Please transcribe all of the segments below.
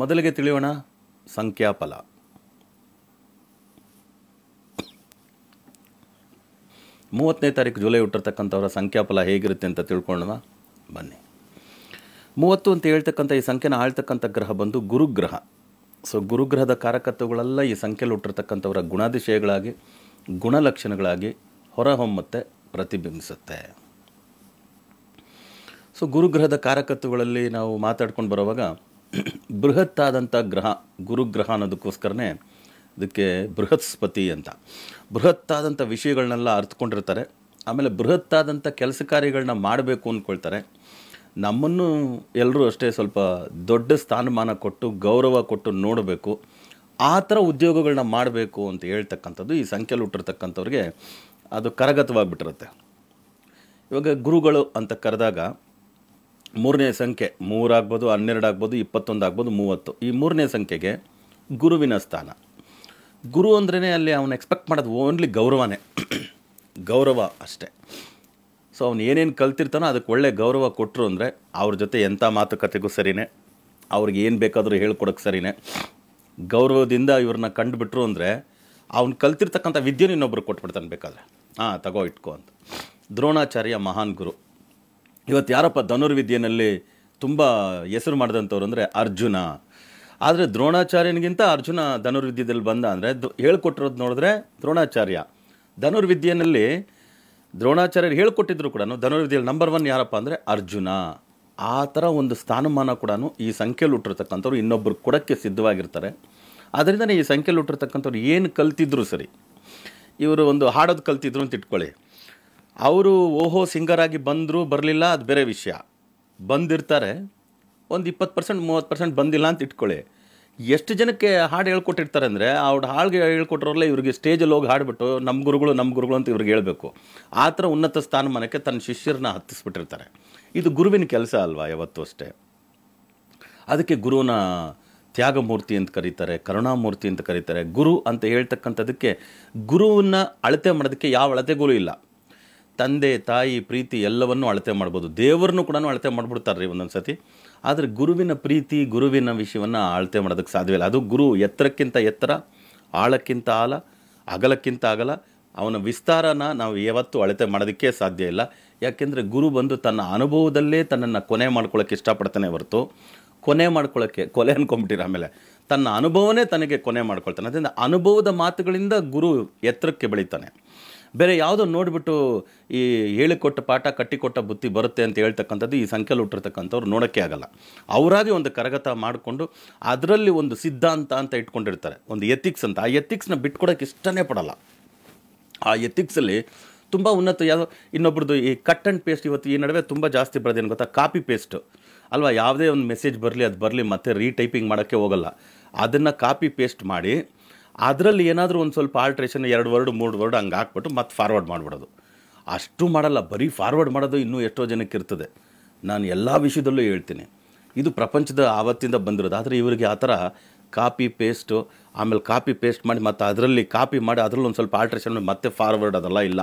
ಮೊದಲಿಗೆ ತಿಳಿಯೋಣ ಸಂಖ್ಯಾಫಲ ಮೂವತ್ತನೇ ತಾರೀಕು ಜುಲೈ ಹುಟ್ಟಿರ್ತಕ್ಕಂಥವರ ಸಂಖ್ಯಾಫಲ ಹೇಗಿರುತ್ತೆ ಅಂತ ತಿಳ್ಕೊಳ್ಳೋಣ ಬನ್ನಿ ಮೂವತ್ತು ಅಂತ ಹೇಳ್ತಕ್ಕಂಥ ಈ ಸಂಖ್ಯೆನ ಆಳ್ತಕ್ಕಂಥ ಗ್ರಹ ಬಂದು ಗುರುಗ್ರಹ ಸೊ ಗುರುಗ್ರಹದ ಕಾರಕತ್ವಗಳೆಲ್ಲ ಈ ಸಂಖ್ಯೆಯಲ್ಲಿ ಹುಟ್ಟಿರ್ತಕ್ಕಂಥವರ ಗುಣಾತಿಶಯಗಳಾಗಿ ಗುಣಲಕ್ಷಣಗಳಾಗಿ ಹೊರಹೊಮ್ಮತ್ತೆ ಪ್ರತಿಬಿಂಬಿಸುತ್ತೆ ಸೊ ಗುರುಗ್ರಹದ ಕಾರಕತ್ವಗಳಲ್ಲಿ ನಾವು ಮಾತಾಡ್ಕೊಂಡು ಬರುವಾಗ ಬೃಹತ್ತಾದಂಥ ಗ್ರಹ ಗುರುಗ್ರಹ ಅನ್ನೋದಕ್ಕೋಸ್ಕರನೇ ಇದಕ್ಕೆ ಬೃಹತ್ಸ್ಪತಿ ಅಂತ ಬೃಹತ್ತಾದಂಥ ವಿಷಯಗಳನ್ನೆಲ್ಲ ಅರ್ಥಕೊಂಡಿರ್ತಾರೆ ಆಮೇಲೆ ಬೃಹತ್ತಾದಂಥ ಕೆಲಸ ಕಾರ್ಯಗಳನ್ನ ಮಾಡಬೇಕು ಅಂದ್ಕೊಳ್ತಾರೆ ನಮ್ಮನ್ನು ಎಲ್ಲರೂ ಅಷ್ಟೇ ಸ್ವಲ್ಪ ದೊಡ್ಡ ಸ್ಥಾನಮಾನ ಕೊಟ್ಟು ಗೌರವ ಕೊಟ್ಟು ನೋಡಬೇಕು ಆ ಥರ ಉದ್ಯೋಗಗಳನ್ನ ಮಾಡಬೇಕು ಅಂತ ಹೇಳ್ತಕ್ಕಂಥದ್ದು ಈ ಸಂಖ್ಯೆಯಲ್ಲಿ ಹುಟ್ಟಿರ್ತಕ್ಕಂಥವ್ರಿಗೆ ಅದು ಕರಗತವಾಗಿಬಿಟ್ಟಿರುತ್ತೆ ಇವಾಗ ಗುರುಗಳು ಅಂತ ಕರೆದಾಗ ಮೂರನೇ ಸಂಖ್ಯೆ ಮೂರಾಗ್ಬೋದು ಹನ್ನೆರಡು ಆಗ್ಬೋದು ಇಪ್ಪತ್ತೊಂದು ಆಗ್ಬೋದು ಮೂವತ್ತು ಈ ಮೂರನೇ ಸಂಖ್ಯೆಗೆ ಗುರುವಿನ ಸ್ಥಾನ ಗುರು ಅಂದ್ರೇ ಅಲ್ಲಿ ಅವನು ಎಕ್ಸ್ಪೆಕ್ಟ್ ಮಾಡೋದು ಓನ್ಲಿ ಗೌರವನೇ ಗೌರವ ಅಷ್ಟೇ ಸೊ ಅವನು ಏನೇನು ಕಲ್ತಿರ್ತಾನೋ ಅದಕ್ಕೆ ಒಳ್ಳೆ ಗೌರವ ಕೊಟ್ಟರು ಅಂದರೆ ಅವ್ರ ಜೊತೆ ಎಂಥ ಮಾತುಕತೆಗೂ ಸರಿನೇ ಅವ್ರಿಗೆ ಏನು ಬೇಕಾದರೂ ಹೇಳ್ಕೊಡೋಕ್ಕೆ ಸರಿನೇ ಗೌರವದಿಂದ ಇವ್ರನ್ನ ಕಂಡುಬಿಟ್ರು ಅಂದರೆ ಅವ್ನು ಕಲ್ತಿರ್ತಕ್ಕಂಥ ವಿದ್ಯೆನೂ ಇನ್ನೊಬ್ರು ಕೊಟ್ಬಿಡ್ತಾನೆ ಬೇಕಾದ್ರೆ ಹಾಂ ತಗೋ ಇಟ್ಕೋ ಅಂತ ದ್ರೋಣಾಚಾರ್ಯ ಮಹಾನ್ ಗುರು ಇವತ್ತು ಯಾರಪ್ಪ ಧನುರ್ವಿದ್ಯೆಯಲ್ಲಿ ತುಂಬ ಹೆಸರು ಮಾಡಿದಂಥವ್ರು ಅಂದರೆ ಅರ್ಜುನ ಆದರೆ ದ್ರೋಣಾಚಾರ್ಯನಿಗಿಂತ ಅರ್ಜುನ ಧನುರ್ವಿದ್ಯೆಯಲ್ಲಿ ಬಂದ ಅಂದರೆ ಹೇಳ್ಕೊಟ್ಟಿರೋದು ನೋಡಿದ್ರೆ ದ್ರೋಣಾಚಾರ್ಯ ಧನುರ್ವಿದ್ಯೆಯಲ್ಲಿ ದ್ರೋಣಾಚಾರ್ಯರು ಹೇಳ್ಕೊಟ್ಟಿದ್ರು ಕೂಡ ಧನುರ್ವಿದ್ಯೆಯಲ್ಲಿ ನಂಬರ್ ಒನ್ ಯಾರಪ್ಪ ಅಂದರೆ ಅರ್ಜುನ ಆ ಥರ ಒಂದು ಸ್ಥಾನಮಾನ ಕೂಡ ಈ ಸಂಖ್ಯೆಯಲ್ಲಿ ಹುಟ್ಟಿರ್ತಕ್ಕಂಥವ್ರು ಇನ್ನೊಬ್ಬರು ಕೊಡಕ್ಕೆ ಸಿದ್ಧವಾಗಿರ್ತಾರೆ ಅದರಿಂದನೇ ಈ ಸಂಖ್ಯೆಯಲ್ಲಿ ಹುಟ್ಟಿರ್ತಕ್ಕಂಥವ್ರು ಏನು ಕಲ್ತಿದ್ರು ಸರಿ ಇವರು ಒಂದು ಹಾಡೋದು ಕಲ್ತಿದ್ರು ಅಂತ ಇಟ್ಕೊಳ್ಳಿ ಅವರು ಓಹೋ ಸಿಂಗರಾಗಿ ಆಗಿ ಬರಲಿಲ್ಲ ಅದು ಬೇರೆ ವಿಷಯ ಬಂದಿರ್ತಾರೆ ಒಂದು ಇಪ್ಪತ್ತು ಪರ್ಸೆಂಟ್ ಮೂವತ್ತು ಪರ್ಸೆಂಟ್ ಬಂದಿಲ್ಲ ಅಂತ ಇಟ್ಕೊಳ್ಳಿ ಎಷ್ಟು ಜನಕ್ಕೆ ಹಾಡು ಹೇಳ್ಕೊಟ್ಟಿರ್ತಾರೆ ಅಂದರೆ ಅವ್ರ ಹಾಡಿಗೆ ಹೇಳ್ಕೊಟ್ರಲ್ಲೇ ಇವ್ರಿಗೆ ಸ್ಟೇಜಲ್ಲಿ ಹೋಗಿ ಹಾಡಿಬಿಟ್ಟು ನಮ್ಮ ಗುರುಗಳು ನಮ್ಮ ಗುರುಗಳು ಅಂತ ಇವ್ರಿಗೆ ಹೇಳಬೇಕು ಆ ಥರ ಉನ್ನತ ಸ್ಥಾನಮಾನಕ್ಕೆ ತನ್ನ ಶಿಷ್ಯರನ್ನ ಹತ್ತಿಸ್ಬಿಟ್ಟಿರ್ತಾರೆ ಇದು ಗುರುವಿನ ಕೆಲಸ ಅಲ್ವಾ ಯಾವತ್ತೂ ಅಷ್ಟೇ ಅದಕ್ಕೆ ಗುರುವಿನ ತ್ಯಾಗಮೂರ್ತಿ ಅಂತ ಕರೀತಾರೆ ಕರುಣಾಮೂರ್ತಿ ಅಂತ ಕರೀತಾರೆ ಗುರು ಅಂತ ಹೇಳ್ತಕ್ಕಂಥದ್ದಕ್ಕೆ ಗುರುವನ್ನು ಅಳತೆ ಮಾಡೋದಕ್ಕೆ ಯಾವ ಅಳತೆಗೂ ಇಲ್ಲ ತಂದೆ ತಾಯಿ ಪ್ರೀತಿ ಎಲ್ಲವನ್ನೂ ಅಳತೆ ಮಾಡ್ಬೋದು ದೇವರನ್ನು ಕೂಡ ಅಳತೆ ಮಾಡಿಬಿಡ್ತಾರೆ ರೀ ಒಂದೊಂದು ಸತಿ ಆದರೆ ಗುರುವಿನ ಪ್ರೀತಿ ಗುರುವಿನ ವಿಷಯವನ್ನು ಅಳತೆ ಮಾಡೋದಕ್ಕೆ ಸಾಧ್ಯವಿಲ್ಲ ಅದು ಗುರು ಎತ್ತರಕ್ಕಿಂತ ಎತ್ತರ ಆಳಕ್ಕಿಂತ ಆಲ ಅಗಲಕ್ಕಿಂತ ಅಗಲ ಅವನ ವಿಸ್ತಾರನ ನಾವು ಯಾವತ್ತೂ ಅಳತೆ ಮಾಡೋದಕ್ಕೆ ಸಾಧ್ಯ ಇಲ್ಲ ಯಾಕೆಂದರೆ ಗುರು ಬಂದು ತನ್ನ ಅನುಭವದಲ್ಲೇ ತನ್ನನ್ನು ಕೊನೆ ಮಾಡ್ಕೊಳ್ಳೋಕ್ಕೆ ಇಷ್ಟಪಡ್ತಾನೆ ಹೊರತು ಕೊನೆ ಮಾಡ್ಕೊಳ್ಳೋಕ್ಕೆ ಕೊಲೆ ಅಂದ್ಕೊಂಬಿಟ್ಟಿರ ಆಮೇಲೆ ತನ್ನ ಅನುಭವನೇ ತನಗೆ ಕೊನೆ ಮಾಡ್ಕೊಳ್ತಾನೆ ಅದರಿಂದ ಅನುಭವದ ಮಾತುಗಳಿಂದ ಗುರು ಎತ್ತರಕ್ಕೆ ಬೆಳೀತಾನೆ ಬೇರೆ ಯಾವುದೋ ನೋಡಿಬಿಟ್ಟು ಈ ಹೇಳಿಕೊಟ್ಟ ಪಾಠ ಕಟ್ಟಿಕೊಟ್ಟ ಬುತ್ತಿ ಬರುತ್ತೆ ಅಂತ ಹೇಳ್ತಕ್ಕಂಥದ್ದು ಈ ಸಂಖ್ಯೆಯಲ್ಲಿ ಹುಟ್ಟಿರ್ತಕ್ಕಂಥವ್ರು ನೋಡೋಕ್ಕೆ ಆಗಲ್ಲ ಅವರಾಗಿ ಒಂದು ಕರಗತ ಮಾಡಿಕೊಂಡು ಅದರಲ್ಲಿ ಒಂದು ಸಿದ್ಧಾಂತ ಅಂತ ಇಟ್ಕೊಂಡಿರ್ತಾರೆ ಒಂದು ಎಥಿಕ್ಸ್ ಅಂತ ಆ ಎಥಿಕ್ಸ್ನ ಬಿಟ್ಕೊಡೋಕೆ ಇಷ್ಟನೇ ಪಡಲ್ಲ ಆ ಎಥಿಕ್ಸಲ್ಲಿ ತುಂಬ ಉನ್ನತ ಯಾವುದೋ ಇನ್ನೊಬ್ರದ್ದು ಈ ಕಟ್ ಆ್ಯಂಡ್ ಪೇಸ್ಟ್ ಇವತ್ತು ಈ ನಡುವೆ ತುಂಬ ಜಾಸ್ತಿ ಬರೋದೇನು ಗೊತ್ತಾ ಕಾಪಿ ಪೇಸ್ಟು ಅಲ್ವಾ ಯಾವುದೇ ಒಂದು ಮೆಸೇಜ್ ಬರಲಿ ಅದು ಬರಲಿ ಮತ್ತೆ ರೀಟೈಪಿಂಗ್ ಮಾಡೋಕ್ಕೆ ಹೋಗಲ್ಲ ಅದನ್ನು ಕಾಪಿ ಪೇಸ್ಟ್ ಮಾಡಿ ಅದರಲ್ಲಿ ಏನಾದರೂ ಒಂದು ಸ್ವಲ್ಪ ಆಲ್ಟ್ರೇಷನ್ ಎರಡು ವರ್ಡ್ ಮೂರು ವರ್ಡ್ ಹಂಗೆ ಹಾಕ್ಬಿಟ್ಟು ಮತ್ತೆ ಫಾರ್ವರ್ಡ್ ಮಾಡಿಬಿಡೋದು ಅಷ್ಟು ಮಾಡಲ್ಲ ಬರೀ ಫಾರ್ವರ್ಡ್ ಮಾಡೋದು ಇನ್ನೂ ಎಷ್ಟೋ ಜನಕ್ಕೆ ಇರ್ತದೆ ನಾನು ಎಲ್ಲ ವಿಷಯದಲ್ಲೂ ಹೇಳ್ತೀನಿ ಇದು ಪ್ರಪಂಚದ ಆವತ್ತಿಂದ ಬಂದಿರೋದು ಆದರೆ ಇವರಿಗೆ ಆ ಥರ ಕಾಪಿ ಪೇಸ್ಟು ಆಮೇಲೆ ಕಾಪಿ ಪೇಸ್ಟ್ ಮಾಡಿ ಮತ್ತು ಅದರಲ್ಲಿ ಕಾಪಿ ಮಾಡಿ ಅದರಲ್ಲಿ ಒಂದು ಸ್ವಲ್ಪ ಆಲ್ಟ್ರೇಷನ್ ಮಾಡಿ ಮತ್ತೆ ಫಾರ್ವರ್ಡ್ ಅದೆಲ್ಲ ಇಲ್ಲ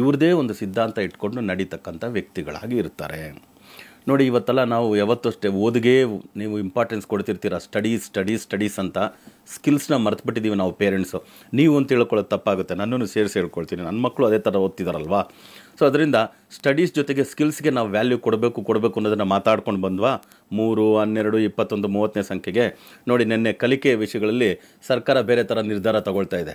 ಇವ್ರದೇ ಒಂದು ಸಿದ್ಧಾಂತ ಇಟ್ಕೊಂಡು ನಡೀತಕ್ಕಂಥ ವ್ಯಕ್ತಿಗಳಾಗಿ ಇರ್ತಾರೆ ನೋಡಿ ಇವತ್ತೆಲ್ಲ ನಾವು ಯಾವತ್ತೂ ಅಷ್ಟೇ ಓದಿಗೆ ನೀವು ಇಂಪಾರ್ಟೆನ್ಸ್ ಕೊಡ್ತಿರ್ತೀರ ಸ್ಟಡೀಸ್ ಸ್ಟಡೀಸ್ ಸ್ಟಡೀಸ್ ಅಂತ ಸ್ಕಿಲ್ಸ್ನ ಮರ್ತು ನಾವು ಪೇರೆಂಟ್ಸು ನೀವು ಅಂತ ಹೇಳ್ಕೊಳ್ಳೋದು ತಪ್ಪಾಗುತ್ತೆ ನನ್ನನ್ನು ಸೇರಿಸಿ ಹೇಳ್ಕೊಳ್ತೀನಿ ನನ್ನ ಮಕ್ಕಳು ಅದೇ ಥರ ಓದ್ತಿದಾರಲ್ವಾ ಸೊ ಅದರಿಂದ ಸ್ಟಡೀಸ್ ಜೊತೆಗೆ ಸ್ಕಿಲ್ಸ್ಗೆ ನಾವು ವ್ಯಾಲ್ಯೂ ಕೊಡಬೇಕು ಕೊಡಬೇಕು ಅನ್ನೋದನ್ನು ಮಾತಾಡ್ಕೊಂಡು ಬಂದ್ವಾ ಮೂರು ಹನ್ನೆರಡು ಇಪ್ಪತ್ತೊಂದು ಮೂವತ್ತನೇ ಸಂಖ್ಯೆಗೆ ನೋಡಿ ನಿನ್ನೆ ಕಲಿಕೆ ವಿಷಯಗಳಲ್ಲಿ ಸರ್ಕಾರ ಬೇರೆ ಥರ ನಿರ್ಧಾರ ತಗೊಳ್ತಾ ಇದೆ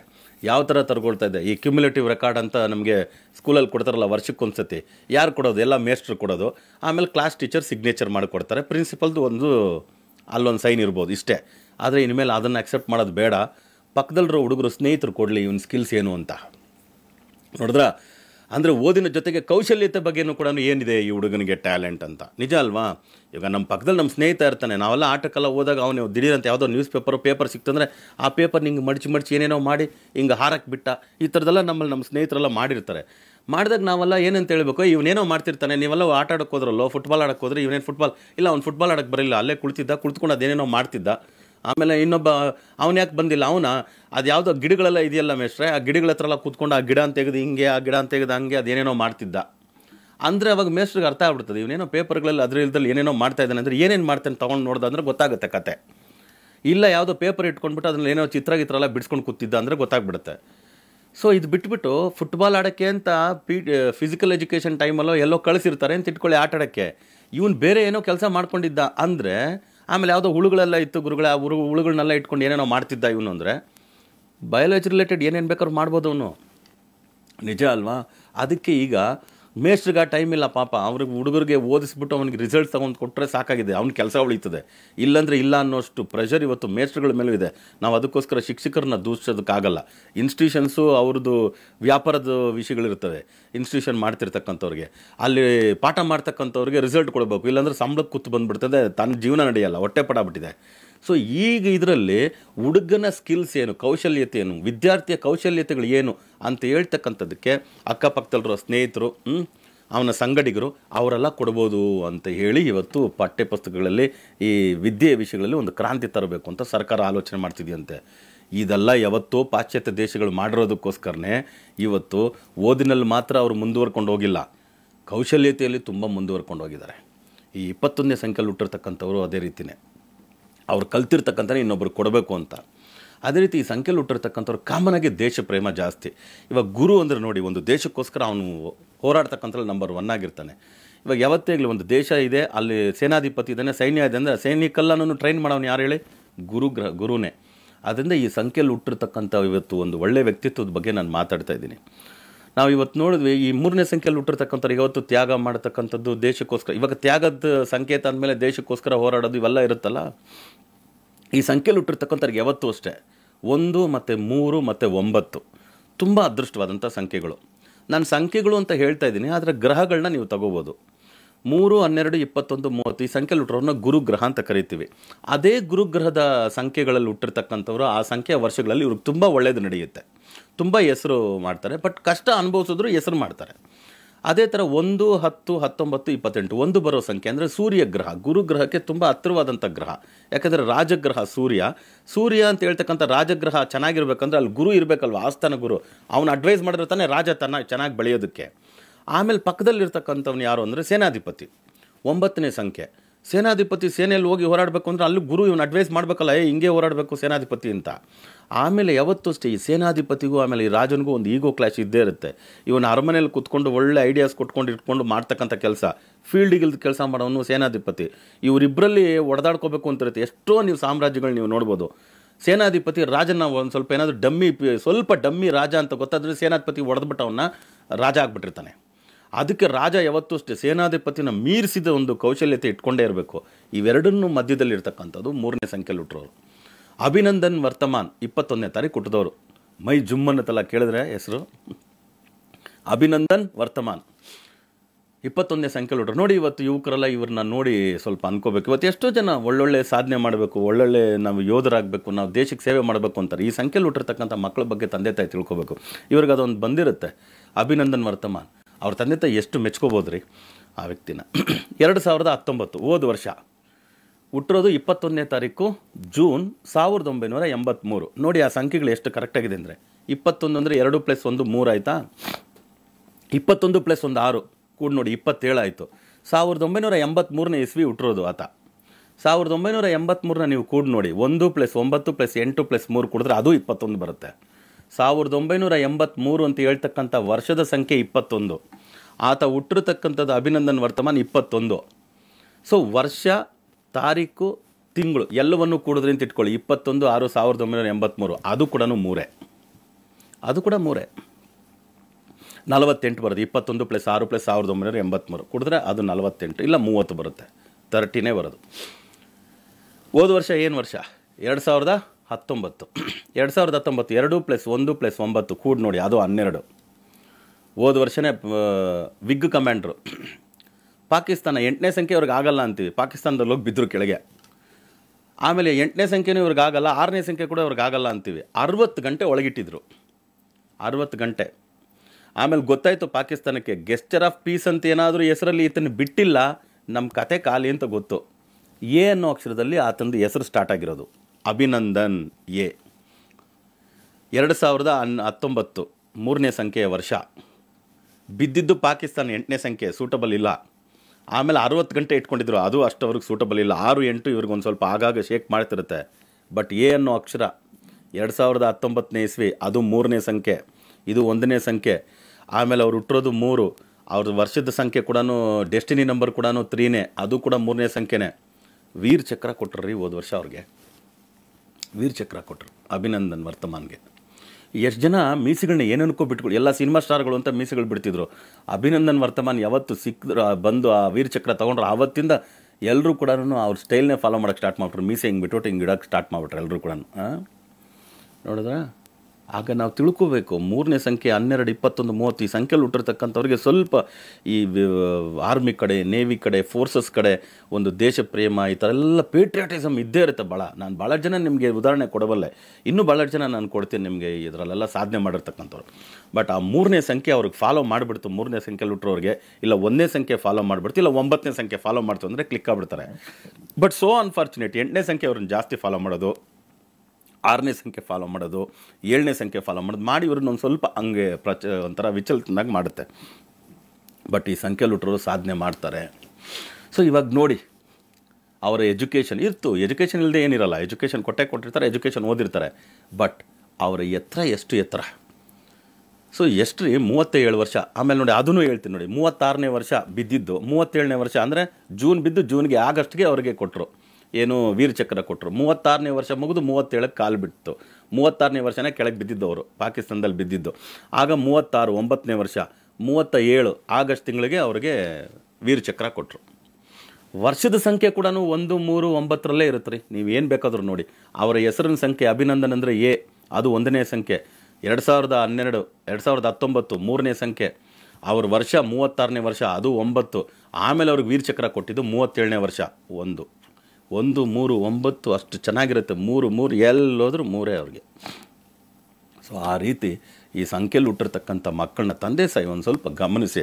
ಯಾವ ಥರ ತರ್ಗೊಳ್ತಾ ಇದೆ ಈ ಕ್ಯುಮ್ಯುಲೇಟಿವ್ ರೆಕಾರ್ಡ್ ಅಂತ ನಮಗೆ ಸ್ಕೂಲಲ್ಲಿ ಕೊಡ್ತಾರಲ್ಲ ವರ್ಷಕ್ಕೊಂದ್ಸತಿ ಯಾರು ಕೊಡೋದು ಎಲ್ಲ ಮೇಸ್ಟ್ರು ಕೊಡೋದು ಆಮೇಲೆ ಕ್ಲಾಸ್ ಟೀಚರ್ ಸಿಗ್ನೇಚರ್ ಮಾಡಿಕೊಡ್ತಾರೆ ಪ್ರಿನ್ಸಿಪಲ್ದು ಒಂದು ಅಲ್ಲೊಂದು ಸೈನ್ ಇರ್ಬೋದು ಇಷ್ಟೇ ಆದರೆ ಇನ್ಮೇಲೆ ಅದನ್ನು ಅಕ್ಸೆಪ್ಟ್ ಮಾಡೋದು ಬೇಡ ಪಕ್ಕದಲ್ಲಿರೋ ಹುಡುಗರು ಸ್ನೇಹಿತರು ಕೊಡಲಿ ಇವನ್ ಸ್ಕಿಲ್ಸ್ ಏನು ಅಂತ ನೋಡಿದ್ರೆ ಅಂದರೆ ಓದಿನ ಜೊತೆಗೆ ಕೌಶಲ್ಯತೆ ಬಗ್ಗೆನೂ ಕೂಡ ಏನಿದೆ ಈ ಹುಡುಗನಿಗೆ ಟ್ಯಾಲೆಂಟ್ ಅಂತ ನಿಜ ಅಲ್ವಾ ಇವಾಗ ನಮ್ಮ ಪಕ್ಕದಲ್ಲಿ ನಮ್ಮ ಸ್ನೇಹಿತ ಇರ್ತಾನೆ ನಾವೆಲ್ಲ ಆಟಕ್ಕೆಲ್ಲ ಹೋದಾಗ ಅವನು ದಿಢೀರಂತ ಯಾವುದೋ ನ್ಯೂಸ್ ಪೇಪರು ಪೇಪರ್ ಸಿಕ್ತಂದರೆ ಆ ಪೇಪರ್ ಹಿಂಗೆ ಮಡಚಿ ಮಡಚಿ ಏನೇನೋ ಮಾಡಿ ಹಿಂಗೆ ಹಾರಕ್ಕೆ ಬಿಟ್ಟ ಈ ಥರದ್ದೆಲ್ಲ ನಮ್ಮಲ್ಲಿ ನಮ್ಮ ಸ್ನೇಹಿತರೆಲ್ಲ ಮಾಡಿರ್ತಾರೆ ಮಾಡಿದಾಗ ನಾವೆಲ್ಲ ಏನಂತ ಹೇಳಬೇಕು ಇವನೇನೋ ಮಾಡ್ತಿರ್ತಾನೆ ನೀವೆಲ್ಲ ಆಟ ಆಡೋಕ್ಕೆ ಹೋದ್ರಲ್ಲೋ ಫುಟ್ಬಾಲ್ ಆಡೋಕ್ಕೆ ಹೋದ್ರೆ ಇವನೇನು ಫುಟ್ಬಾಲ್ ಇಲ್ಲ ಅವ್ನು ಫುಟ್ಬಾಲ್ ಆಡೋಕ್ಕೆ ಬರಲಿಲ್ಲ ಅಲ್ಲೇ ಕುಳಿತಿದ್ದ ಕುಳಿತುಕೊಂಡು ಅದೇನೇನೋ ಮಾಡ್ತಿದ್ದ ಆಮೇಲೆ ಇನ್ನೊಬ್ಬ ಅವನು ಯಾಕೆ ಬಂದಿಲ್ಲ ಅವನ ಅದು ಯಾವುದೋ ಗಿಡಗಳೆಲ್ಲ ಇದೆಯಲ್ಲ ಮೇಷ್ಟ್ರೆ ಆ ಗಿಡಗಳ ಹತ್ರ ಎಲ್ಲ ಕೂತ್ಕೊಂಡು ಆ ಗಿಡ ಅಂತ ತೆಗೆದು ಹಿಂಗೆ ಆ ಗಿಡ ಅಂತ ತೆಗೆದು ಹಂಗೆ ಅದೇನೇನೋ ಮಾಡ್ತಿದ್ದ ಅಂದರೆ ಅವಾಗ ಮೇಸ್ಟ್ರಿಗೆ ಅರ್ಥ ಆಗ್ಬಿಡ್ತದೆ ಇವನೇನೋ ಪೇಪರ್ಗಳಲ್ಲಿ ಅದ್ರ ಇಲ್ದಲ್ಲಿ ಏನೇನೋ ಮಾಡ್ತಾ ಇದ್ದಾನೆ ಅಂದರೆ ಏನೇನು ಮಾಡ್ತಾನೆ ತೊಗೊಂಡು ನೋಡ್ದೆ ಅಂದರೆ ಗೊತ್ತಾಗುತ್ತೆ ಕತೆ ಇಲ್ಲ ಯಾವುದೋ ಪೇಪರ್ ಇಟ್ಕೊಂಡ್ಬಿಟ್ಟು ಅದರಲ್ಲಿ ಏನೋ ಚಿತ್ರ ಗಿತ್ರ ಎಲ್ಲ ಬಿಡಿಸ್ಕೊಂಡು ಕೂತಿದ್ದ ಅಂದರೆ ಗೊತ್ತಾಗ್ಬಿಡುತ್ತೆ ಸೊ ಇದು ಬಿಟ್ಬಿಟ್ಟು ಫುಟ್ಬಾಲ್ ಆಡೋಕ್ಕೆ ಅಂತ ಪಿ ಫಿಸಿಕಲ್ ಎಜುಕೇಷನ್ ಟೈಮಲ್ಲೋ ಎಲ್ಲೋ ಕಳಿಸಿರ್ತಾರೆ ಅಂತ ಇಟ್ಕೊಳ್ಳಿ ಆಟಾಡೋಕ್ಕೆ ಇವನು ಬೇರೆ ಏನೋ ಕೆಲಸ ಮಾಡ್ಕೊಂಡಿದ್ದ ಅಂದರೆ ಆಮೇಲೆ ಯಾವುದೋ ಹುಳುಗಳೆಲ್ಲ ಇತ್ತು ಗುರುಗಳ ಹುಳು ಹುಳುಗಳನ್ನೆಲ್ಲ ಇಟ್ಕೊಂಡು ಏನೇನೋ ಮಾಡ್ತಿದ್ದ ಇವನು ಅಂದರೆ ಬಯಾಲಜಿ ರಿಲೇಟೆಡ್ ಏನೇನು ಬೇಕಾದ್ರೂ ಮಾಡ್ಬೋದು ಅವನು ನಿಜ ಅಲ್ವಾ ಅದಕ್ಕೆ ಈಗ ಮೇಸ್ಟ್ರಿಗೆ ಆ ಟೈಮ್ ಇಲ್ಲ ಪಾಪ ಅವ್ರಿಗೆ ಹುಡುಗರಿಗೆ ಓದಿಸ್ಬಿಟ್ಟು ಅವನಿಗೆ ರಿಸಲ್ಟ್ ತೊಗೊಂಡು ಕೊಟ್ಟರೆ ಸಾಕಾಗಿದೆ ಅವ್ನ ಕೆಲಸ ಉಳಿತದೆ ಇಲ್ಲಾಂದರೆ ಇಲ್ಲ ಅನ್ನೋಷ್ಟು ಪ್ರೆಷರ್ ಇವತ್ತು ಮೇಸ್ಟ್ರುಗಳ ಮೇಲೂ ಇದೆ ನಾವು ಅದಕ್ಕೋಸ್ಕರ ಶಿಕ್ಷಕರನ್ನ ದೂಷಿಸೋದಕ್ಕಾಗಲ್ಲ ಇನ್ಸ್ಟಿಟ್ಯೂಷನ್ಸು ಅವ್ರದ್ದು ವ್ಯಾಪಾರದ ವಿಷಯಗಳಿರ್ತವೆ ಇನ್ಸ್ಟಿಟ್ಯೂಷನ್ ಮಾಡ್ತಿರ್ತಕ್ಕಂಥವ್ರಿಗೆ ಅಲ್ಲಿ ಪಾಠ ಮಾಡ್ತಕ್ಕಂಥವ್ರಿಗೆ ರಿಸಲ್ಟ್ ಕೊಡಬೇಕು ಇಲ್ಲಾಂದ್ರೆ ಸಂಬಳಕ್ಕೆ ಕೂತು ಬಂದುಬಿಡ್ತದೆ ತನ್ನ ಜೀವನ ನಡೆಯಲ್ಲ ಹೊಟ್ಟೆ ಪಡಾಬಿಟ್ಟಿದೆ ಸೊ ಈಗ ಇದರಲ್ಲಿ ಹುಡುಗನ ಸ್ಕಿಲ್ಸ್ ಏನು ಕೌಶಲ್ಯತೆ ಏನು ವಿದ್ಯಾರ್ಥಿಯ ಕೌಶಲ್ಯತೆಗಳು ಏನು ಅಂತ ಹೇಳ್ತಕ್ಕಂಥದ್ದಕ್ಕೆ ಅಕ್ಕಪಕ್ಕದಲ್ಲಿರೋ ಸ್ನೇಹಿತರು ಅವನ ಸಂಗಡಿಗರು ಅವರೆಲ್ಲ ಕೊಡ್ಬೋದು ಅಂತ ಹೇಳಿ ಇವತ್ತು ಪಠ್ಯಪುಸ್ತಕಗಳಲ್ಲಿ ಈ ವಿದ್ಯೆಯ ವಿಷಯಗಳಲ್ಲಿ ಒಂದು ಕ್ರಾಂತಿ ತರಬೇಕು ಅಂತ ಸರ್ಕಾರ ಆಲೋಚನೆ ಮಾಡ್ತಿದೆಯಂತೆ ಇದೆಲ್ಲ ಯಾವತ್ತೂ ಪಾಶ್ಚಾತ್ಯ ದೇಶಗಳು ಮಾಡಿರೋದಕ್ಕೋಸ್ಕರನೇ ಇವತ್ತು ಓದಿನಲ್ಲಿ ಮಾತ್ರ ಅವರು ಮುಂದುವರ್ಕೊಂಡು ಹೋಗಿಲ್ಲ ಕೌಶಲ್ಯತೆಯಲ್ಲಿ ತುಂಬ ಮುಂದುವರ್ಕೊಂಡು ಹೋಗಿದ್ದಾರೆ ಈ ಇಪ್ಪತ್ತೊಂದನೇ ಸಂಖ್ಯೆಯಲ್ಲಿ ಹುಟ್ಟಿರ್ತಕ್ಕಂಥವರು ಅದೇ ರೀತಿಯೇ ಅವ್ರು ಕಲ್ತಿರ್ತಕ್ಕಂಥ ಇನ್ನೊಬ್ರು ಕೊಡಬೇಕು ಅಂತ ಅದೇ ರೀತಿ ಈ ಸಂಖ್ಯೆಯಲ್ಲಿ ಹುಟ್ಟಿರ್ತಕ್ಕಂಥವ್ರು ಕಾಮನಾಗಿ ದೇಶ ಪ್ರೇಮ ಜಾಸ್ತಿ ಇವಾಗ ಗುರು ಅಂದರೆ ನೋಡಿ ಒಂದು ದೇಶಕ್ಕೋಸ್ಕರ ಅವನು ಹೋರಾಡ್ತಕ್ಕಂಥ ನಂಬರ್ ಒನ್ ಆಗಿರ್ತಾನೆ ಇವಾಗ ಆಗಲಿ ಒಂದು ದೇಶ ಇದೆ ಅಲ್ಲಿ ಸೇನಾಧಿಪತಿ ಇದ್ದಾನೆ ಸೈನ್ಯ ಇದೆ ಅಂದರೆ ಸೈನಿಕಲ್ಲನೂ ಟ್ರೈನ್ ಮಾಡೋನು ಯಾರು ಹೇಳಿ ಗುರು ಗ್ರ ಗುರುನೇ ಅದರಿಂದ ಈ ಸಂಖ್ಯೆಯಲ್ಲಿ ಹುಟ್ಟಿರ್ತಕ್ಕಂಥ ಇವತ್ತು ಒಂದು ಒಳ್ಳೆಯ ವ್ಯಕ್ತಿತ್ವದ ಬಗ್ಗೆ ನಾನು ಮಾತಾಡ್ತಾ ಇದ್ದೀನಿ ನಾವು ಇವತ್ತು ನೋಡಿದ್ವಿ ಈ ಮೂರನೇ ಸಂಖ್ಯೆಯಲ್ಲಿ ಹುಟ್ಟಿರ್ತಕ್ಕಂಥವ್ರು ಇವತ್ತು ತ್ಯಾಗ ಮಾಡ್ತಕ್ಕಂಥದ್ದು ದೇಶಕ್ಕೋಸ್ಕರ ಇವಾಗ ತ್ಯಾಗದ ಸಂಕೇತ ಅಂದಮೇಲೆ ದೇಶಕ್ಕೋಸ್ಕರ ಹೋರಾಡೋದು ಇವೆಲ್ಲ ಇರುತ್ತಲ್ಲ ಈ ಸಂಖ್ಯೆಯಲ್ಲಿ ಹುಟ್ಟಿರ್ತಕ್ಕಂಥವ್ರಿಗೆ ಯಾವತ್ತೂ ಅಷ್ಟೇ ಒಂದು ಮತ್ತು ಮೂರು ಮತ್ತು ಒಂಬತ್ತು ತುಂಬ ಅದೃಷ್ಟವಾದಂಥ ಸಂಖ್ಯೆಗಳು ನಾನು ಸಂಖ್ಯೆಗಳು ಅಂತ ಹೇಳ್ತಾ ಇದ್ದೀನಿ ಆದರೆ ಗ್ರಹಗಳನ್ನ ನೀವು ತಗೋಬೋದು ಮೂರು ಹನ್ನೆರಡು ಇಪ್ಪತ್ತೊಂದು ಮೂವತ್ತು ಈ ಸಂಖ್ಯೆಯಲ್ಲಿ ಹುಟ್ಟಿರೋನ ಗುರುಗ್ರಹ ಅಂತ ಕರಿತೀವಿ ಅದೇ ಗುರುಗ್ರಹದ ಸಂಖ್ಯೆಗಳಲ್ಲಿ ಹುಟ್ಟಿರ್ತಕ್ಕಂಥವ್ರು ಆ ಸಂಖ್ಯೆಯ ವರ್ಷಗಳಲ್ಲಿ ಇವ್ರಿಗೆ ತುಂಬ ಒಳ್ಳೆಯದು ನಡೆಯುತ್ತೆ ತುಂಬ ಹೆಸರು ಮಾಡ್ತಾರೆ ಬಟ್ ಕಷ್ಟ ಅನುಭವಿಸಿದ್ರು ಹೆಸರು ಮಾಡ್ತಾರೆ ಅದೇ ಥರ ಒಂದು ಹತ್ತು ಹತ್ತೊಂಬತ್ತು ಇಪ್ಪತ್ತೆಂಟು ಒಂದು ಬರೋ ಸಂಖ್ಯೆ ಅಂದರೆ ಗ್ರಹ ಗುರುಗ್ರಹಕ್ಕೆ ತುಂಬ ಹತ್ತಿರವಾದಂಥ ಗ್ರಹ ಯಾಕಂದರೆ ರಾಜಗ್ರಹ ಸೂರ್ಯ ಸೂರ್ಯ ಅಂತ ಹೇಳ್ತಕ್ಕಂಥ ರಾಜಗ್ರಹ ಚೆನ್ನಾಗಿರ್ಬೇಕಂದ್ರೆ ಅಲ್ಲಿ ಗುರು ಇರಬೇಕಲ್ವ ಆಸ್ಥಾನ ಗುರು ಅವನು ಅಡ್ವೈಸ್ ಮಾಡಿದ್ರೆ ತಾನೇ ರಾಜ ತನ್ನ ಚೆನ್ನಾಗಿ ಬೆಳೆಯೋದಕ್ಕೆ ಆಮೇಲೆ ಪಕ್ಕದಲ್ಲಿರ್ತಕ್ಕಂಥವ್ನು ಯಾರು ಅಂದರೆ ಸೇನಾಧಿಪತಿ ಒಂಬತ್ತನೇ ಸಂಖ್ಯೆ ಸೇನಾಧಿಪತಿ ಸೇನೆಯಲ್ಲಿ ಹೋಗಿ ಹೋರಾಡಬೇಕು ಅಂದರೆ ಅಲ್ಲಿ ಗುರು ಇವನು ಅಡ್ವೈಸ್ ಮಾಡಬೇಕಲ್ಲ ಏ ಹಿಂಗೆ ಹೋರಾಡಬೇಕು ಸೇನಾಧಿಪತಿ ಅಂತ ಆಮೇಲೆ ಯಾವತ್ತೂ ಅಷ್ಟೇ ಈ ಸೇನಾಧಿಪತಿಗೂ ಆಮೇಲೆ ಈ ರಾಜನಿಗೂ ಒಂದು ಈಗೋ ಕ್ಲಾಶ್ ಇದ್ದೇ ಇರುತ್ತೆ ಇವನು ಅರಮನೆಯಲ್ಲಿ ಕೂತ್ಕೊಂಡು ಒಳ್ಳೆ ಐಡಿಯಾಸ್ ಕೊಟ್ಕೊಂಡು ಇಟ್ಕೊಂಡು ಮಾಡ್ತಕ್ಕಂಥ ಕೆಲಸ ಫೀಲ್ಡಿಗಿಲ್ದ ಕೆಲಸ ಮಾಡೋನು ಸೇನಾಧಿಪತಿ ಇವರಿಬ್ಬರಲ್ಲಿ ಒಡೆದಾಡ್ಕೋಬೇಕು ಅಂತ ಇರುತ್ತೆ ಎಷ್ಟೋ ನೀವು ಸಾಮ್ರಾಜ್ಯಗಳು ನೀವು ನೋಡ್ಬೋದು ಸೇನಾಧಿಪತಿ ರಾಜನ ಒಂದು ಸ್ವಲ್ಪ ಏನಾದರೂ ಡಮ್ಮಿ ಸ್ವಲ್ಪ ಡಮ್ಮಿ ರಾಜ ಅಂತ ಗೊತ್ತಾದರೆ ಸೇನಾಧಿಪತಿ ಒಡೆದ್ಬಿಟ್ಟವನ್ನ ರಾಜ ಆಗ್ಬಿಟ್ಟಿರ್ತಾನೆ ಅದಕ್ಕೆ ರಾಜ ಯಾವತ್ತೂ ಅಷ್ಟೇ ಸೇನಾಧಿಪತಿನ ಮೀರಿಸಿದ ಒಂದು ಕೌಶಲ್ಯತೆ ಇಟ್ಕೊಂಡೇ ಇರಬೇಕು ಇವೆರಡನ್ನೂ ಮಧ್ಯದಲ್ಲಿ ಇರ್ತಕ್ಕಂಥದ್ದು ಮೂರನೇ ಸಂಖ್ಯೆಯಲ್ಲಿ ಹುಟ್ಟರೋರು ಅಭಿನಂದನ್ ವರ್ತಮಾನ್ ಇಪ್ಪತ್ತೊಂದನೇ ತಾರೀಕು ಹುಟ್ಟಿದವರು ಮೈ ತಲ ಕೇಳಿದ್ರೆ ಹೆಸರು ಅಭಿನಂದನ್ ವರ್ತಮಾನ್ ಇಪ್ಪತ್ತೊಂದನೇ ಸಂಖ್ಯೆ ಹುಟ್ಟರು ನೋಡಿ ಇವತ್ತು ಯುವಕರೆಲ್ಲ ಇವ್ರನ್ನ ನೋಡಿ ಸ್ವಲ್ಪ ಅನ್ಕೋಬೇಕು ಇವತ್ತು ಎಷ್ಟೋ ಜನ ಒಳ್ಳೊಳ್ಳೆ ಸಾಧನೆ ಮಾಡಬೇಕು ಒಳ್ಳೊಳ್ಳೆ ನಾವು ಯೋಧರಾಗಬೇಕು ನಾವು ದೇಶಕ್ಕೆ ಸೇವೆ ಮಾಡಬೇಕು ಅಂತಾರೆ ಈ ಸಂಖ್ಯೆಲಿ ಹುಟ್ಟಿರ್ತಕ್ಕಂಥ ಮಕ್ಕಳ ಬಗ್ಗೆ ತಂದೆ ತಾಯಿ ತಿಳ್ಕೊಬೇಕು ಇವ್ರಿಗೆ ಅದೊಂದು ಬಂದಿರುತ್ತೆ ಅಭಿನಂದನ್ ವರ್ತಮಾನ್ ಅವ್ರ ತಂದೆ ತಾಯಿ ಎಷ್ಟು ಮೆಚ್ಕೋಬೋದು ರೀ ಆ ವ್ಯಕ್ತಿನ ಎರಡು ಸಾವಿರದ ಹತ್ತೊಂಬತ್ತು ಹೋದ ವರ್ಷ ಹುಟ್ಟಿರೋದು ಇಪ್ಪತ್ತೊಂದನೇ ತಾರೀಕು ಜೂನ್ ಸಾವಿರದ ಒಂಬೈನೂರ ಎಂಬತ್ತ್ಮೂರು ನೋಡಿ ಆ ಸಂಖ್ಯೆಗಳು ಎಷ್ಟು ಕರೆಕ್ಟಾಗಿದೆ ಅಂದರೆ ಇಪ್ಪತ್ತೊಂದು ಅಂದರೆ ಎರಡು ಪ್ಲಸ್ ಒಂದು ಮೂರು ಆಯಿತಾ ಇಪ್ಪತ್ತೊಂದು ಪ್ಲಸ್ ಒಂದು ಆರು ಕೂಡ ನೋಡಿ ಇಪ್ಪತ್ತೇಳು ಆಯಿತು ಸಾವಿರದ ಒಂಬೈನೂರ ಎಂಬತ್ತ್ಮೂರನೇ ಇಸ್ವಿ ಹುಟ್ಟಿರೋದು ಆತ ಸಾವಿರದ ಒಂಬೈನೂರ ಎಂಬತ್ತ್ಮೂರನ್ನ ನೀವು ಕೂಡಿ ನೋಡಿ ಒಂದು ಪ್ಲಸ್ ಒಂಬತ್ತು ಪ್ಲಸ್ ಎಂಟು ಪ್ಲಸ್ ಮೂರು ಕುಡಿದ್ರೆ ಅದು ಇಪ್ಪತ್ತೊಂದು ಬರುತ್ತೆ ಸಾವಿರದ ಒಂಬೈನೂರ ಎಂಬತ್ತ್ಮೂರು ಅಂತ ಹೇಳ್ತಕ್ಕಂಥ ವರ್ಷದ ಸಂಖ್ಯೆ ಇಪ್ಪತ್ತೊಂದು ಆತ ಹುಟ್ಟಿರತಕ್ಕಂಥದ್ದು ಅಭಿನಂದನ್ ವರ್ತಮಾನ್ ಇಪ್ಪತ್ತೊಂದು ಸೊ ವರ್ಷ ತಾರೀಕು ತಿಂಗಳು ಎಲ್ಲವನ್ನು ಕೂಡಿದ್ರಿಂದ ಇಟ್ಕೊಳ್ಳಿ ಇಪ್ಪತ್ತೊಂದು ಆರು ಸಾವಿರದ ಒಂಬೈನೂರ ಎಂಬತ್ತ್ಮೂರು ಅದು ಕೂಡ ಮೂರೇ ಅದು ಕೂಡ ಮೂರೇ ನಲವತ್ತೆಂಟು ಬರೋದು ಇಪ್ಪತ್ತೊಂದು ಪ್ಲಸ್ ಆರು ಪ್ಲಸ್ ಸಾವಿರದ ಒಂಬೈನೂರ ಎಂಬತ್ತ್ಮೂರು ಕುಡಿದ್ರೆ ಅದು ನಲವತ್ತೆಂಟು ಇಲ್ಲ ಮೂವತ್ತು ಬರುತ್ತೆ ತರ್ಟಿನೇ ಬರೋದು ಹೋದ ವರ್ಷ ಏನು ವರ್ಷ ಎರಡು ಸಾವಿರದ ಹತ್ತೊಂಬತ್ತು ಎರಡು ಸಾವಿರದ ಹತ್ತೊಂಬತ್ತು ಎರಡು ಪ್ಲಸ್ ಒಂದು ಪ್ಲಸ್ ಒಂಬತ್ತು ಕೂಡ ನೋಡಿ ಅದು ಹನ್ನೆರಡು ಹೋದ ವರ್ಷನೇ ವಿಗ್ ಕಮ್ಯಾಂಡ್ರು ಪಾಕಿಸ್ತಾನ ಎಂಟನೇ ಸಂಖ್ಯೆ ಅವ್ರಿಗೆ ಆಗಲ್ಲ ಅಂತೀವಿ ಪಾಕಿಸ್ತಾನದಲ್ಲಿ ಹೋಗಿ ಬಿದ್ದರು ಕೆಳಗೆ ಆಮೇಲೆ ಎಂಟನೇ ಸಂಖ್ಯೆನೂ ಇವ್ರಿಗೆ ಆಗಲ್ಲ ಆರನೇ ಸಂಖ್ಯೆ ಕೂಡ ಇವ್ರಿಗೆ ಆಗಲ್ಲ ಅಂತೀವಿ ಅರವತ್ತು ಗಂಟೆ ಒಳಗಿಟ್ಟಿದ್ರು ಅರವತ್ತು ಗಂಟೆ ಆಮೇಲೆ ಗೊತ್ತಾಯಿತು ಪಾಕಿಸ್ತಾನಕ್ಕೆ ಗೆಸ್ಚರ್ ಆಫ್ ಪೀಸ್ ಅಂತ ಏನಾದರೂ ಹೆಸರಲ್ಲಿ ಈತನ ಬಿಟ್ಟಿಲ್ಲ ನಮ್ಮ ಕತೆ ಖಾಲಿ ಅಂತ ಗೊತ್ತು ಅನ್ನೋ ಅಕ್ಷರದಲ್ಲಿ ಆತನದು ಹೆಸರು ಸ್ಟಾರ್ಟ್ ಆಗಿರೋದು ಅಭಿನಂದನ್ ಎ ಎರಡು ಸಾವಿರದ ಹನ್ ಹತ್ತೊಂಬತ್ತು ಮೂರನೇ ಸಂಖ್ಯೆಯ ವರ್ಷ ಬಿದ್ದಿದ್ದು ಪಾಕಿಸ್ತಾನ ಎಂಟನೇ ಸಂಖ್ಯೆ ಸೂಟಬಲ್ ಇಲ್ಲ ಆಮೇಲೆ ಅರವತ್ತು ಗಂಟೆ ಇಟ್ಕೊಂಡಿದ್ರು ಅದು ಅಷ್ಟವರೆಗೆ ಸೂಟಬಲ್ ಇಲ್ಲ ಆರು ಎಂಟು ಇವ್ರಿಗೊಂದು ಸ್ವಲ್ಪ ಆಗಾಗ ಶೇಕ್ ಮಾಡ್ತಿರುತ್ತೆ ಬಟ್ ಎ ಅನ್ನೋ ಅಕ್ಷರ ಎರಡು ಸಾವಿರದ ಹತ್ತೊಂಬತ್ತನೇ ಇಸ್ವಿ ಅದು ಮೂರನೇ ಸಂಖ್ಯೆ ಇದು ಒಂದನೇ ಸಂಖ್ಯೆ ಆಮೇಲೆ ಅವ್ರು ಹುಟ್ಟಿರೋದು ಮೂರು ಅವ್ರ ವರ್ಷದ ಸಂಖ್ಯೆ ಕೂಡ ಡೆಸ್ಟಿನಿ ನಂಬರ್ ಕೂಡ ತ್ರೀನೇ ಅದು ಕೂಡ ಮೂರನೇ ಸಂಖ್ಯೆನೇ ವೀರ್ ಚಕ್ರ ರೀ ಹೋದ ವರ್ಷ ಅವ್ರಿಗೆ ವೀರಚಕ್ರ ಕೊಟ್ಟರು ಅಭಿನಂದನ್ ವರ್ತಮಾನ್ಗೆ ಎಷ್ಟು ಜನ ಮೀಸೆಗಳನ್ನ ಏನು ಅನ್ಕೋಬಿಟ್ಕೊಳ್ಳಿ ಎಲ್ಲ ಸಿನಿಮಾ ಸ್ಟಾರ್ಗಳು ಅಂತ ಮೀಸೆಗಳು ಬಿಡ್ತಿದ್ರು ಅಭಿನಂದನ್ ವರ್ತಮಾನ್ ಯಾವತ್ತು ಸಿಕ್ಕಿದ್ರು ಬಂದು ಆ ವೀರಚಕ್ರ ತೊಗೊಂಡ್ರು ಆವತ್ತಿಂದ ಎಲ್ಲರೂ ಕೂಡ ಅವ್ರ ಸ್ಟೈಲ್ನೇ ಫಾಲೋ ಮಾಡೋಕ್ಕೆ ಸ್ಟಾರ್ಟ್ ಮಾಡ್ಬಿಟ್ರು ಮೀಸೆ ಹಿಂಗೆ ಬಿಟ್ಬಿಟ್ಟು ಹಿಂಗೆ ಇಡೋಕ್ಕೆ ಸ್ಟಾರ್ಟ್ ಮಾಡ್ಬಿಟ್ರು ಎಲ್ಲರೂ ಕೂಡ ನೋಡಿದ್ರೆ ಆಗ ನಾವು ತಿಳ್ಕೋಬೇಕು ಮೂರನೇ ಸಂಖ್ಯೆ ಹನ್ನೆರಡು ಇಪ್ಪತ್ತೊಂದು ಮೂವತ್ತು ಈ ಸಂಖ್ಯೆಯಲ್ಲಿ ಹುಟ್ಟಿರ್ತಕ್ಕಂಥವ್ರಿಗೆ ಸ್ವಲ್ಪ ಈ ಆರ್ಮಿ ಕಡೆ ನೇವಿ ಕಡೆ ಫೋರ್ಸಸ್ ಕಡೆ ಒಂದು ದೇಶ ಪ್ರೇಮ ಈ ಥರ ಎಲ್ಲ ಪೇಟ್ರಿಯಾಟಿಸಮ್ ಇದ್ದೇ ಇರುತ್ತೆ ಭಾಳ ನಾನು ಭಾಳ ಜನ ನಿಮಗೆ ಉದಾಹರಣೆ ಕೊಡಬಲ್ಲೆ ಇನ್ನೂ ಭಾಳ ಜನ ನಾನು ಕೊಡ್ತೀನಿ ನಿಮಗೆ ಇದರಲ್ಲೆಲ್ಲ ಸಾಧನೆ ಮಾಡಿರ್ತಕ್ಕಂಥವ್ರು ಬಟ್ ಆ ಮೂರನೇ ಸಂಖ್ಯೆ ಅವ್ರಿಗೆ ಫಾಲೋ ಮಾಡಿಬಿಡ್ತು ಮೂರನೇ ಸಂಖ್ಯೆಯಲ್ಲಿ ಹುಟ್ಟರೋರಿಗೆ ಇಲ್ಲ ಒಂದನೇ ಸಂಖ್ಯೆ ಫಾಲೋ ಮಾಡಿಬಿಡ್ತು ಇಲ್ಲ ಒಂಬತ್ತನೇ ಸಂಖ್ಯೆ ಫಾಲೋ ಮಾಡ್ತು ಅಂದರೆ ಕ್ಲಿಕ್ ಆಗ್ಬಿಡ್ತಾರೆ ಬಟ್ ಸೋ ಅನ್ಫಾರ್ಚುನೇಟ್ ಎಂಟನೇ ಸಂಖ್ಯೆ ಅವ್ರನ್ನ ಜಾಸ್ತಿ ಫಾಲೋ ಮಾಡೋದು ಆರನೇ ಸಂಖ್ಯೆ ಫಾಲೋ ಮಾಡೋದು ಏಳನೇ ಸಂಖ್ಯೆ ಫಾಲೋ ಮಾಡೋದು ಮಾಡಿ ಇವ್ರನ್ನ ಒಂದು ಸ್ವಲ್ಪ ಹಂಗೆ ಪ್ರಚ ಒಂಥರ ವಿಚಲ್ತನಾಗಿ ಮಾಡುತ್ತೆ ಬಟ್ ಈ ಸಂಖ್ಯೆ ಲುಟ್ಟರು ಸಾಧನೆ ಮಾಡ್ತಾರೆ ಸೊ ಇವಾಗ ನೋಡಿ ಅವರ ಎಜುಕೇಷನ್ ಇತ್ತು ಎಜುಕೇಷನ್ ಇಲ್ಲದೆ ಏನಿರಲ್ಲ ಎಜುಕೇಷನ್ ಕೊಟ್ಟೆ ಕೊಟ್ಟಿರ್ತಾರೆ ಎಜುಕೇಷನ್ ಓದಿರ್ತಾರೆ ಬಟ್ ಅವರ ಎತ್ತರ ಎಷ್ಟು ಎತ್ತರ ಸೊ ಎಷ್ಟು ರೀ ಮೂವತ್ತೇಳು ವರ್ಷ ಆಮೇಲೆ ನೋಡಿ ಅದನ್ನು ಹೇಳ್ತೀನಿ ನೋಡಿ ಮೂವತ್ತಾರನೇ ವರ್ಷ ಬಿದ್ದಿದ್ದು ಮೂವತ್ತೇಳನೇ ವರ್ಷ ಅಂದರೆ ಜೂನ್ ಬಿದ್ದು ಜೂನ್ಗೆ ಆಗಸ್ಟ್ಗೆ ಅವರಿಗೆ ಕೊಟ್ಟರು ಏನು ವೀರಚಕ್ರ ಕೊಟ್ಟರು ಮೂವತ್ತಾರನೇ ವರ್ಷ ಮುಗಿದು ಮೂವತ್ತೇಳಕ್ಕೆ ಕಾಲು ಬಿಡ್ತು ಮೂವತ್ತಾರನೇ ವರ್ಷನೇ ಕೆಳಗೆ ಬಿದ್ದಿದ್ದು ಅವರು ಪಾಕಿಸ್ತಾನದಲ್ಲಿ ಬಿದ್ದಿದ್ದು ಆಗ ಮೂವತ್ತಾರು ಒಂಬತ್ತನೇ ವರ್ಷ ಮೂವತ್ತ ಏಳು ಆಗಸ್ಟ್ ತಿಂಗಳಿಗೆ ಅವರಿಗೆ ವೀರಚಕ್ರ ಕೊಟ್ಟರು ವರ್ಷದ ಸಂಖ್ಯೆ ಕೂಡ ಒಂದು ಮೂರು ಒಂಬತ್ತರಲ್ಲೇ ಇರುತ್ತೆ ರೀ ನೀವೇನು ಬೇಕಾದರೂ ನೋಡಿ ಅವರ ಹೆಸರಿನ ಸಂಖ್ಯೆ ಅಭಿನಂದನ್ ಅಂದರೆ ಎ ಅದು ಒಂದನೇ ಸಂಖ್ಯೆ ಎರಡು ಸಾವಿರದ ಹನ್ನೆರಡು ಎರಡು ಸಾವಿರದ ಹತ್ತೊಂಬತ್ತು ಮೂರನೇ ಸಂಖ್ಯೆ ಅವ್ರ ವರ್ಷ ಮೂವತ್ತಾರನೇ ವರ್ಷ ಅದು ಒಂಬತ್ತು ಆಮೇಲೆ ಅವ್ರಿಗೆ ವೀರಚಕ್ರ ಕೊಟ್ಟಿದ್ದು ಮೂವತ್ತೇಳನೇ ವರ್ಷ ಒಂದು ಒಂದು ಮೂರು ಒಂಬತ್ತು ಅಷ್ಟು ಚೆನ್ನಾಗಿರುತ್ತೆ ಮೂರು ಮೂರು ಎಲ್ಲೋದ್ರೂ ಮೂರೇ ಅವ್ರಿಗೆ ಸೊ ಆ ರೀತಿ ಈ ಸಂಖ್ಯೆಯಲ್ಲಿ ಹುಟ್ಟಿರ್ತಕ್ಕಂಥ ಮಕ್ಕಳನ್ನ ತಂದೆ ಸಹ ಒಂದು ಸ್ವಲ್ಪ ಗಮನಿಸಿ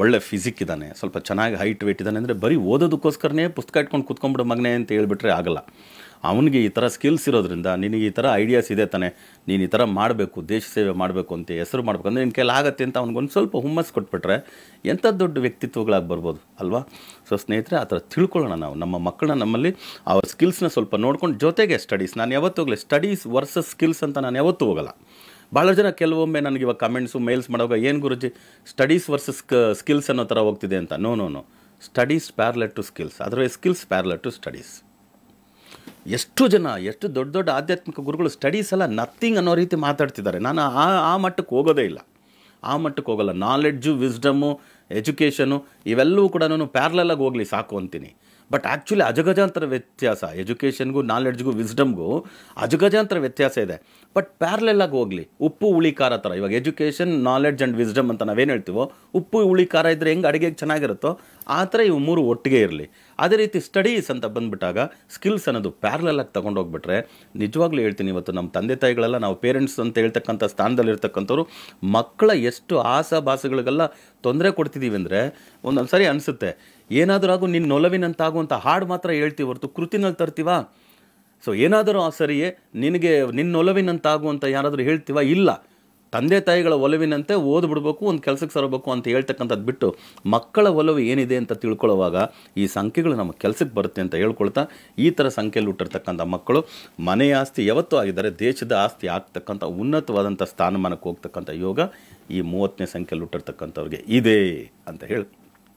ಒಳ್ಳೆ ಫಿಸಿಕ್ ಇದ್ದಾನೆ ಸ್ವಲ್ಪ ಚೆನ್ನಾಗಿ ಹೈಟ್ ವೇಟ್ ಇದ್ದಾನೆ ಅಂದರೆ ಬರೀ ಓದೋದಕ್ಕೋಸ್ಕರನೇ ಪುಸ್ತಕ ಇಟ್ಕೊಂಡು ಕುತ್ಕೊಂಡ್ಬಿಡು ಮಗನೇ ಅಂತ ಹೇಳ್ಬಿಟ್ರೆ ಆಗಲ್ಲ ಅವನಿಗೆ ಈ ಥರ ಸ್ಕಿಲ್ಸ್ ಇರೋದ್ರಿಂದ ನಿನಗೆ ಈ ಥರ ಐಡಿಯಾಸ್ ಇದೆ ತಾನೆ ನೀನು ಈ ಥರ ಮಾಡಬೇಕು ದೇಶ ಸೇವೆ ಮಾಡಬೇಕು ಅಂತ ಹೆಸರು ಮಾಡಬೇಕು ಅಂದರೆ ನಿನ್ನ ಆಗತ್ತೆ ಅಂತ ಅವ್ನಿಗೊಂದು ಸ್ವಲ್ಪ ಹುಮ್ಮಸ್ ಕೊಟ್ಬಿಟ್ರೆ ಎಂಥ ದೊಡ್ಡ ವ್ಯಕ್ತಿತ್ವಗಳಾಗಿ ಬರ್ಬೋದು ಅಲ್ವಾ ಸೊ ಸ್ನೇಹಿತರೆ ಆ ಥರ ತಿಳ್ಕೊಳ್ಳೋಣ ನಾವು ನಮ್ಮ ಮಕ್ಕಳನ್ನ ನಮ್ಮಲ್ಲಿ ಆ ಸ್ಕಿಲ್ಸ್ನ ಸ್ವಲ್ಪ ನೋಡ್ಕೊಂಡು ಜೊತೆಗೆ ಸ್ಟಡೀಸ್ ನಾನು ಯಾವತ್ತೂ ಸ್ಟಡೀಸ್ ವರ್ಸಸ್ ಸ್ಕಿಲ್ಸ್ ಅಂತ ನಾನು ಯಾವತ್ತೂ ಹೋಗಲ್ಲ ಭಾಳ ಜನ ಕೆಲವೊಮ್ಮೆ ನನಗೆ ಇವಾಗ ಕಮೆಂಟ್ಸು ಮೇಲ್ಸ್ ಮಾಡುವಾಗ ಏನು ಗುರುಜಿ ಸ್ಟಡೀಸ್ ವರ್ಸಸ್ ಸ್ಕಿಲ್ಸ್ ಅನ್ನೋ ಥರ ಹೋಗ್ತಿದೆ ಅಂತ no no no studies parallel to skills ಅದರ ಸ್ಕಿಲ್ಸ್ ಪ್ಯಾರ್ಲೆಟ್ ಟು ಸ್ಟಡೀಸ್ ಎಷ್ಟು ಜನ ಎಷ್ಟು ದೊಡ್ಡ ದೊಡ್ಡ ಆಧ್ಯಾತ್ಮಿಕ ಗುರುಗಳು ಸ್ಟಡೀಸ್ ಎಲ್ಲ ನಥಿಂಗ್ ಅನ್ನೋ ರೀತಿ ಮಾತಾಡ್ತಿದ್ದಾರೆ ನಾನು ಆ ಆ ಮಟ್ಟಕ್ಕೆ ಹೋಗೋದೇ ಇಲ್ಲ ಆ ಮಟ್ಟಕ್ಕೆ ಹೋಗಲ್ಲ ನಾಲೆಡ್ಜು ವಿಸ್ಡಮು ಎಜುಕೇಷನು ಇವೆಲ್ಲವೂ ಕೂಡ ನಾನು ಪ್ಯಾರ್ಲಲ್ಲಾಗಿ ಹೋಗಲಿ ಸಾಕು ಅಂತೀನಿ ಬಟ್ ಆ್ಯಕ್ಚುಲಿ ಅಜಗಜಾಂತರ ವ್ಯತ್ಯಾಸ ಎಜುಕೇಷನ್ಗೂ ನಾಲೆಡ್ಜ್ಗೂ ವಿಸ್ಡಮ್ಗೂ ಅಜಗಜಾಂತರ ವ್ಯತ್ಯಾಸ ಇದೆ ಬಟ್ ಪ್ಯಾರ್ಲೆಲ್ಲಾಗಿ ಹೋಗಲಿ ಉಪ್ಪು ಹುಳಿ ಖಾರ ಥರ ಇವಾಗ ಎಜುಕೇಷನ್ ನಾಲೆಡ್ಜ್ ಆ್ಯಂಡ್ ವಿಸ್ಡಮ್ ಅಂತ ನಾವೇನು ಹೇಳ್ತೀವೋ ಉಪ್ಪು ಹುಳಿ ಖಾರ ಇದ್ದರೆ ಹೆಂಗೆ ಅಡುಗೆಗೆ ಚೆನ್ನಾಗಿರುತ್ತೋ ಆ ಥರ ಇವು ಮೂರು ಒಟ್ಟಿಗೆ ಇರಲಿ ಅದೇ ರೀತಿ ಸ್ಟಡೀಸ್ ಅಂತ ಬಂದುಬಿಟ್ಟಾಗ ಸ್ಕಿಲ್ಸ್ ಅನ್ನೋದು ಪ್ಯಾರ್ಲೆಲ್ಲಾಗಿ ತೊಗೊಂಡೋಗ್ಬಿಟ್ರೆ ನಿಜವಾಗ್ಲೂ ಹೇಳ್ತೀನಿ ಇವತ್ತು ನಮ್ಮ ತಂದೆ ತಾಯಿಗಳೆಲ್ಲ ನಾವು ಪೇರೆಂಟ್ಸ್ ಅಂತ ಹೇಳ್ತಕ್ಕಂಥ ಸ್ಥಾನದಲ್ಲಿರ್ತಕ್ಕಂಥವ್ರು ಮಕ್ಕಳ ಎಷ್ಟು ಆಸಭಾಸಗಳಿಗೆಲ್ಲ ತೊಂದರೆ ಕೊಡ್ತಿದ್ದೀವಿ ಅಂದರೆ ಒಂದೊಂದು ಸರಿ ಅನಿಸುತ್ತೆ ಏನಾದರೂ ಆಗು ನಿನ್ನ ನೊಲವಿನಂತಾಗುವಂಥ ಹಾಡು ಮಾತ್ರ ಹೇಳ್ತೀವಿ ಹೊರತು ಕೃತಿನಲ್ಲಿ ತರ್ತೀವ ಸೊ ಏನಾದರೂ ಆ ಸರಿಯೇ ನಿನಗೆ ನಿನ್ನ ನೊಲವಿನಂತಾಗುವಂಥ ಯಾರಾದರೂ ಹೇಳ್ತೀವ ಇಲ್ಲ ತಂದೆ ತಾಯಿಗಳ ಒಲವಿನಂತೆ ಓದ್ಬಿಡ್ಬೇಕು ಒಂದು ಕೆಲಸಕ್ಕೆ ಸರಬೇಕು ಅಂತ ಹೇಳ್ತಕ್ಕಂಥದ್ದು ಬಿಟ್ಟು ಮಕ್ಕಳ ಒಲವು ಏನಿದೆ ಅಂತ ತಿಳ್ಕೊಳ್ಳುವಾಗ ಈ ಸಂಖ್ಯೆಗಳು ನಮ್ಮ ಕೆಲಸಕ್ಕೆ ಬರುತ್ತೆ ಅಂತ ಹೇಳ್ಕೊಳ್ತಾ ಈ ಥರ ಸಂಖ್ಯೆಯಲ್ಲಿ ಹುಟ್ಟಿರ್ತಕ್ಕಂಥ ಮಕ್ಕಳು ಮನೆಯ ಆಸ್ತಿ ಯಾವತ್ತೂ ಆಗಿದ್ದಾರೆ ದೇಶದ ಆಸ್ತಿ ಆಗ್ತಕ್ಕಂಥ ಉನ್ನತವಾದಂಥ ಸ್ಥಾನಮಾನಕ್ಕೆ ಹೋಗ್ತಕ್ಕಂಥ ಯೋಗ ಈ ಮೂವತ್ತನೇ ಸಂಖ್ಯೆಯಲ್ಲಿ ಹುಟ್ಟಿರ್ತಕ್ಕಂಥವ್ರಿಗೆ ಇದೆ ಅಂತ ಹೇಳಿ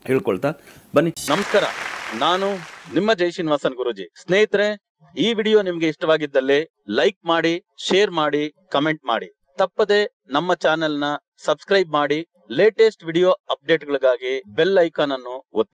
ಹೇಳ್ಕೊಳ್ತಾ ಬನ್ನಿ ನಮಸ್ಕಾರ ನಾನು ನಿಮ್ಮ ಜೈ ಶ್ರೀನಿವಾಸನ್ ಗುರುಜಿ ಸ್ನೇಹಿತರೆ ಈ ವಿಡಿಯೋ ನಿಮ್ಗೆ ಇಷ್ಟವಾಗಿದ್ದಲ್ಲಿ ಲೈಕ್ ಮಾಡಿ ಶೇರ್ ಮಾಡಿ ಕಮೆಂಟ್ ಮಾಡಿ ತಪ್ಪದೆ ನಮ್ಮ ಚಾನೆಲ್ ನ ಸಬ್ಸ್ಕ್ರೈಬ್ ಮಾಡಿ ಲೇಟೆಸ್ಟ್ ವಿಡಿಯೋ ಅಪ್ಡೇಟ್ಗಳಿಗಾಗಿ ಬೆಲ್ ಐಕಾನ್ ಅನ್ನು ಒತ್ತಿ